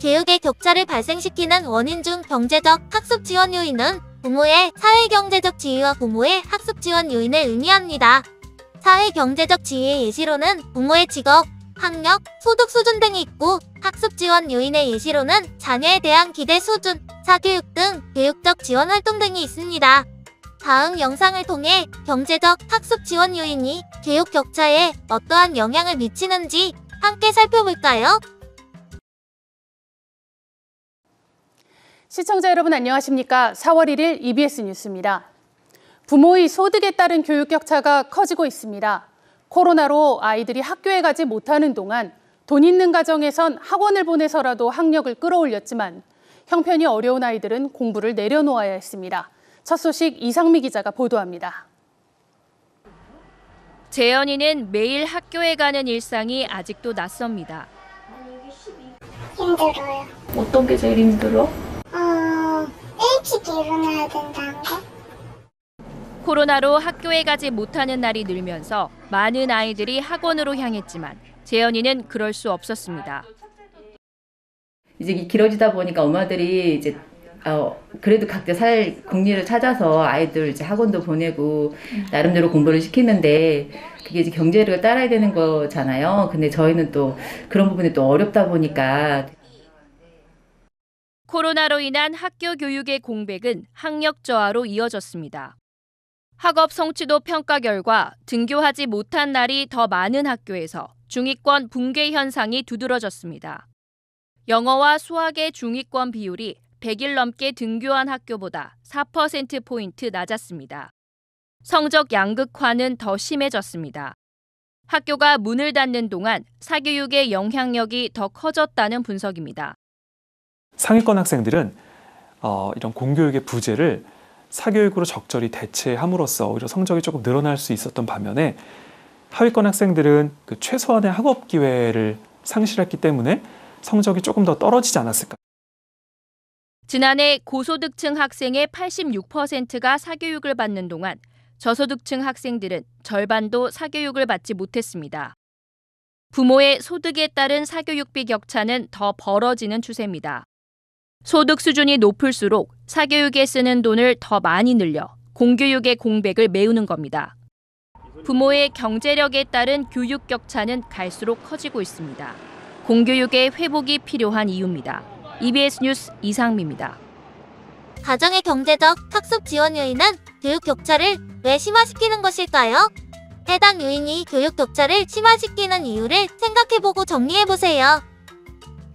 교육의 격차를 발생시키는 원인 중 경제적 학습 지원 요인은 부모의 사회경제적 지위와 부모의 학습 지원 요인을 의미합니다. 사회경제적 지위의 예시로는 부모의 직업, 학력, 소득 수준 등이 있고 학습 지원 요인의 예시로는 자녀에 대한 기대 수준, 사교육 등 교육적 지원 활동 등이 있습니다. 다음 영상을 통해 경제적 학습 지원 요인이 교육 격차에 어떠한 영향을 미치는지 함께 살펴볼까요? 시청자 여러분 안녕하십니까? 4월 1일 EBS 뉴스입니다. 부모의 소득에 따른 교육 격차가 커지고 있습니다. 코로나로 아이들이 학교에 가지 못하는 동안 돈 있는 가정에선 학원을 보내서라도 학력을 끌어올렸지만 형편이 어려운 아이들은 공부를 내려놓아야 했습니다. 첫 소식 이상미 기자가 보도합니다. 재현이는 매일 학교에 가는 일상이 아직도 낯섭니다. 힘들어요. 어떤 게 제일 힘들어? 일어나야 된다는 거? 코로나로 학교에 가지 못하는 날이 늘면서 많은 아이들이 학원으로 향했지만 재현이는 그럴 수 없었습니다. 이제 길어지다 보니까 엄마들이 이제 어, 그래도 각자 살 공리를 찾아서 아이들 이제 학원도 보내고 나름대로 공부를 시키는데 그게 이제 경제를 따라야 되는 거잖아요. 근데 저희는 또 그런 부분이 또 어렵다 보니까 코로나로 인한 학교 교육의 공백은 학력 저하로 이어졌습니다. 학업 성취도 평가 결과 등교하지 못한 날이 더 많은 학교에서 중위권 붕괴 현상이 두드러졌습니다. 영어와 수학의 중위권 비율이 100일 넘게 등교한 학교보다 4%포인트 낮았습니다. 성적 양극화는 더 심해졌습니다. 학교가 문을 닫는 동안 사교육의 영향력이 더 커졌다는 분석입니다. 상위권 학생들은 어, 이런 공교육의 부재를 사교육으로 적절히 대체함으로써 오히려 성적이 조금 늘어날 수 있었던 반면에 하위권 학생들은 그 최소한의 학업 기회를 상실했기 때문에 성적이 조금 더 떨어지지 않았을까. 지난해 고소득층 학생의 86%가 사교육을 받는 동안 저소득층 학생들은 절반도 사교육을 받지 못했습니다. 부모의 소득에 따른 사교육비 격차는 더 벌어지는 추세입니다. 소득 수준이 높을수록 사교육에 쓰는 돈을 더 많이 늘려 공교육의 공백을 메우는 겁니다. 부모의 경제력에 따른 교육 격차는 갈수록 커지고 있습니다. 공교육의 회복이 필요한 이유입니다. EBS 뉴스 이상미입니다. 가정의 경제적 학습 지원 요인은 교육 격차를 왜 심화시키는 것일까요? 해당 요인이 교육 격차를 심화시키는 이유를 생각해보고 정리해보세요.